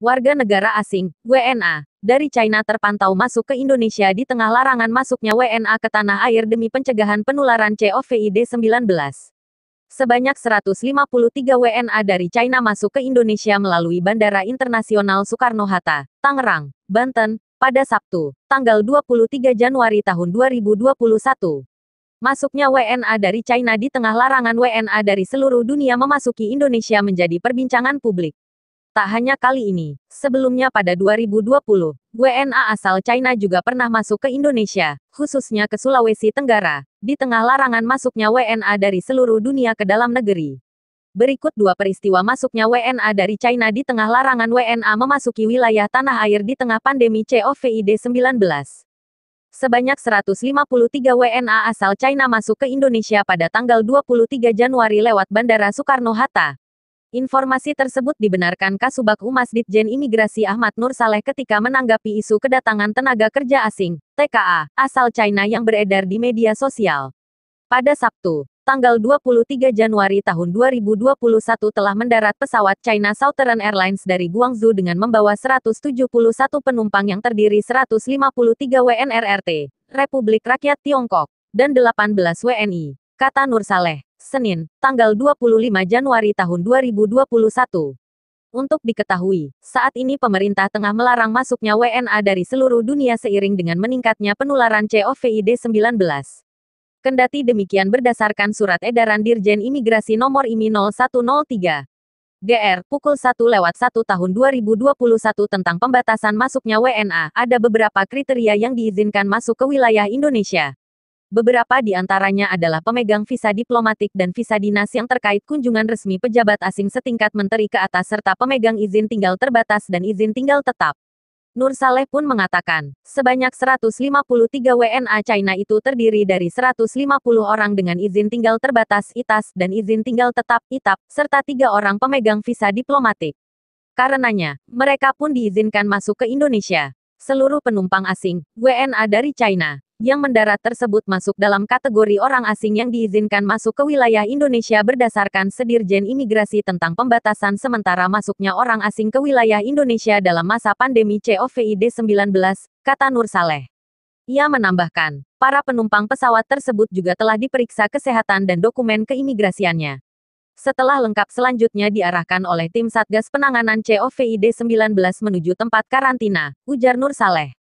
warga negara asing, WNA, dari China terpantau masuk ke Indonesia di tengah larangan masuknya WNA ke tanah air demi pencegahan penularan COVID-19. Sebanyak 153 WNA dari China masuk ke Indonesia melalui Bandara Internasional Soekarno-Hatta, Tangerang, Banten, pada Sabtu, tanggal 23 Januari tahun 2021. Masuknya WNA dari China di tengah larangan WNA dari seluruh dunia memasuki Indonesia menjadi perbincangan publik. Tak hanya kali ini, sebelumnya pada 2020, WNA asal China juga pernah masuk ke Indonesia, khususnya ke Sulawesi Tenggara, di tengah larangan masuknya WNA dari seluruh dunia ke dalam negeri. Berikut dua peristiwa masuknya WNA dari China di tengah larangan WNA memasuki wilayah tanah air di tengah pandemi COVID-19. Sebanyak 153 WNA asal China masuk ke Indonesia pada tanggal 23 Januari lewat Bandara Soekarno-Hatta, Informasi tersebut dibenarkan Kasubag Humas Ditjen Imigrasi Ahmad Nur Saleh ketika menanggapi isu kedatangan tenaga kerja asing (TKA) asal China yang beredar di media sosial. Pada Sabtu, tanggal 23 Januari tahun 2021 telah mendarat pesawat China Southern Airlines dari Guangzhou dengan membawa 171 penumpang yang terdiri 153 WNRRT, Republik Rakyat Tiongkok, dan 18 WNI, kata Nur Saleh. Senin, tanggal 25 Januari tahun 2021. Untuk diketahui, saat ini pemerintah tengah melarang masuknya WNA dari seluruh dunia seiring dengan meningkatnya penularan COVID-19. Kendati demikian berdasarkan surat edaran Dirjen Imigrasi nomor IMI 0103. GR, pukul 1 lewat 1 tahun 2021 tentang pembatasan masuknya WNA, ada beberapa kriteria yang diizinkan masuk ke wilayah Indonesia. Beberapa di antaranya adalah pemegang visa diplomatik dan visa dinas yang terkait kunjungan resmi pejabat asing setingkat menteri ke atas serta pemegang izin tinggal terbatas dan izin tinggal tetap. Nur Saleh pun mengatakan, sebanyak 153 WNA China itu terdiri dari 150 orang dengan izin tinggal terbatas ITAS dan izin tinggal tetap ITAP, serta tiga orang pemegang visa diplomatik. Karenanya, mereka pun diizinkan masuk ke Indonesia. Seluruh penumpang asing, WNA dari China, yang mendarat tersebut masuk dalam kategori orang asing yang diizinkan masuk ke wilayah Indonesia berdasarkan Sedirjen Imigrasi tentang pembatasan sementara masuknya orang asing ke wilayah Indonesia dalam masa pandemi COVID-19, kata Nur Saleh. Ia menambahkan, para penumpang pesawat tersebut juga telah diperiksa kesehatan dan dokumen keimigrasiannya. Setelah lengkap selanjutnya diarahkan oleh tim Satgas Penanganan COVID-19 menuju tempat karantina, ujar Nur Saleh.